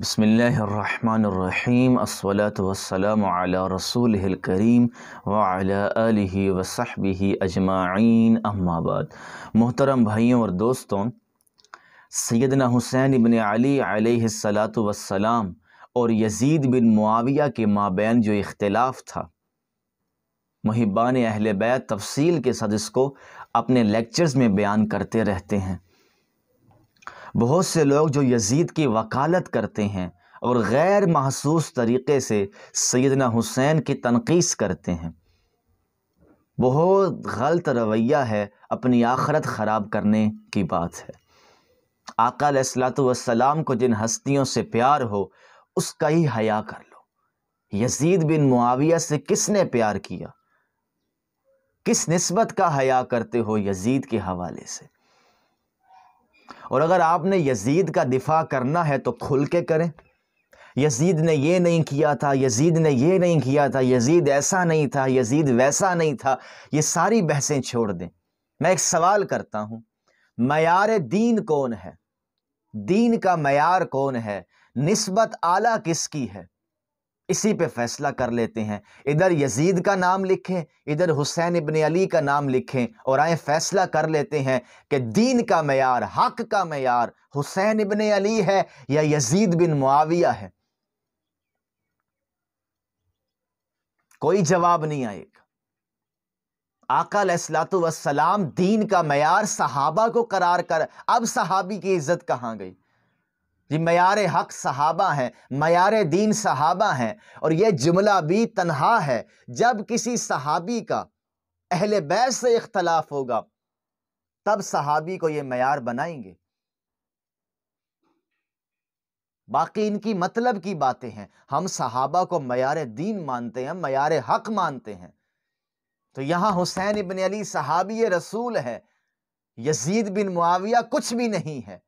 बसमीम वसलम अला रसूल करीम वाली वसहबी अजमाइन अम्माबाद मोहतरम भाइयों और दोस्तों सैदना हुसैन इबन अलीसलात वसलाम और यजीद बिन मुआविया के माबेन जो इख्तलाफ था महिबान अहल बैत तफसील के साथ इसको अपने लेक्चर्स में बयान करते रहते हैं बहुत से लोग जो यजीद की वकालत करते हैं और गैर महसूस तरीके से सैदना हुसैन की तनखीस करते हैं बहुत गलत रवैया है अपनी आखरत ख़राब करने की बात है आका को जिन हस्तियों से प्यार हो उसका ही हया कर लो यजीद बिन मुआविया से किसने प्यार किया किस नस्बत का हया करते हो यजीद के हवाले से और अगर आपने यजीद का दिफा करना है तो खुल के करें यजीद ने ये नहीं किया था यजीद ने ये नहीं किया था यजीद ऐसा नहीं था यजीद वैसा नहीं था ये सारी बहसें छोड़ दें मैं एक सवाल करता हूँ मैार दीन कौन है दीन का मैार कौन है नस्बत आला किसकी है इसी पे फैसला कर लेते हैं इधर यजीद का नाम लिखें इधर हुसैन इबन अली का नाम लिखें और आए फैसला कर लेते हैं कि दीन का मैार हक का मैार हुसैन इबन अली है या यजीद बिन मुआविया है कोई जवाब नहीं आएगा आकल सलाम दीन का मैार सहाबा को करार कर अब सहाबी की इज्जत कहाँ गई जी मैार हक सहाबा हैं मैार दीन सहाबा हैं और यह जुमला भी तनहा है जब किसी सहाबी का अहल बैस से इख्तलाफ होगा तब सहाबी को ये मैार बनाएंगे बाकी इनकी मतलब की बातें हैं हम सहाबा को मैार दीन मानते हैं मैार हक मानते हैं तो यहां हुसैन इबन अली सहाबी रसूल है यजीद बिन मुआविया कुछ भी नहीं है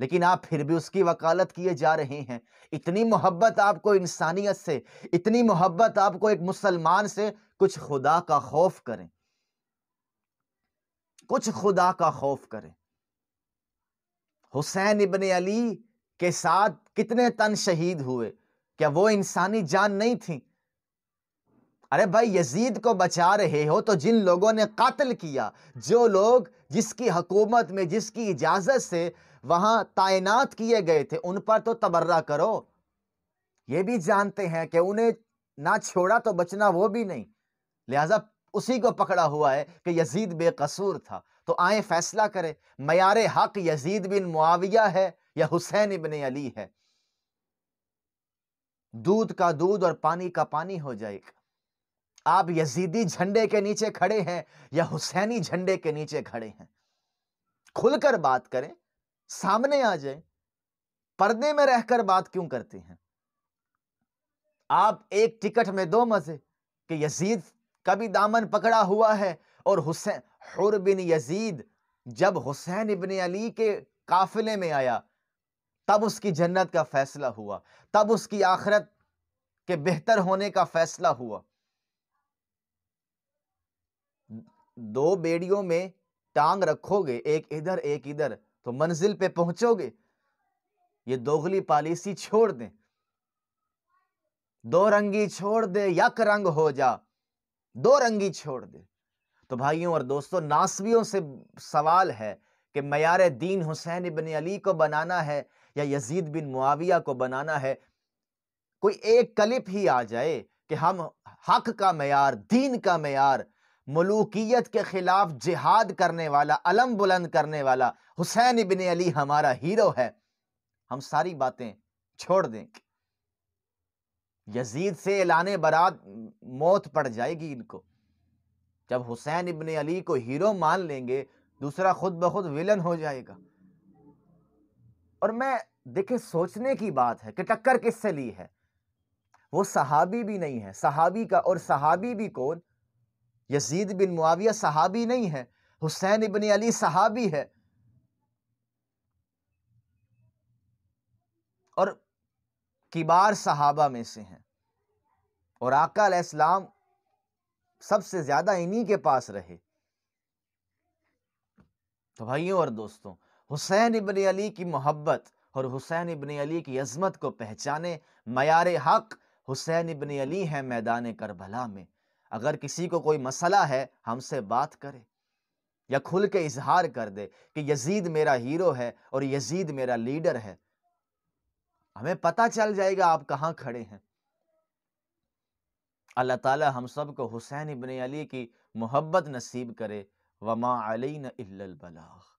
लेकिन आप फिर भी उसकी वकालत किए जा रहे हैं इतनी मोहब्बत आपको इंसानियत से इतनी मोहब्बत आपको एक मुसलमान से कुछ खुदा का खौफ करें कुछ खुदा का खौफ करें हुसैन इबन अली के साथ कितने तन शहीद हुए क्या वो इंसानी जान नहीं थी अरे भाई यजीद को बचा रहे हो तो जिन लोगों ने कत्ल किया जो लोग जिसकी हकूमत में जिसकी इजाज़त से वहां तैनात किए गए थे उन पर तो तबर्रा करो ये भी जानते हैं कि उन्हें ना छोड़ा तो बचना वो भी नहीं लिहाजा उसी को पकड़ा हुआ है कि यजीद बेकसूर था तो आए फैसला करें मयार हक यजीद बिन मुआविया है या हुसैन इबन अली है दूध का दूध और पानी का पानी हो जाएगा आप यजीदी झंडे के नीचे खड़े हैं या हुसैनी झंडे के नीचे खड़े हैं खुलकर बात करें सामने आ जाए पर्दे में रहकर बात क्यों करते हैं आप एक टिकट में दो मजे कि यजीद का भी दामन पकड़ा हुआ है और हुसैन हुर बिन यजीद जब हुसैन इबन अली के काफिले में आया तब उसकी जन्नत का फैसला हुआ तब उसकी आखरत के बेहतर होने का फैसला हुआ दो बेड़ियों में टांग रखोगे एक इधर एक इधर तो मंजिल पे पहुंचोगे ये दोगली पॉलिसी छोड़ दें दो रंगी छोड़ दे यक रंग हो जा दो रंगी छोड़ दे तो भाइयों और दोस्तों नासवियों से सवाल है कि मैार दीन हुसैन बिन अली को बनाना है या यजीद बिन मुआविया को बनाना है कोई एक कलिप ही आ जाए कि हम हक का मैार दीन का मैार मलूकियत के ख़िलाफ़ जिहाद करने वाला अलम बुलंद करने वाला हुसैन इबन अली हमारा हीरो है हम सारी बातें छोड़ दें यजीद से एलान बरात मौत पड़ जाएगी इनको जब हुसैन इबन अली को हीरो मान लेंगे दूसरा खुद ब खुद विलन हो जाएगा और मैं देखे सोचने की बात है कि टक्कर किससे ली है वो सहाबी भी नहीं है सहाबी का और सहाबी भी कौन यजीद बिन मुआविया सहाबी नहीं है हुसैन इबन अली सहाबी है और किबार सहाबा में से हैं और आका इस्लाम सबसे ज़्यादा इन्हीं के पास रहे तो भाइयों और दोस्तों हुसैन इबन अली की मोहब्बत और हुसैन इबन अली की अजमत को पहचाने मैार हक़ हुसैन इबन अली हैं मैदान करबला में अगर किसी को कोई मसला है हमसे बात करे या खुल के इजहार कर दे कि यजीद मेरा हीरो है और यजीद मेरा लीडर है हमें पता चल जाएगा आप कहाँ खड़े हैं अल्लाह ताला हम सब को हुसैन इबन अली की मोहब्बत नसीब करे वमा अलीन इल्लल बलाग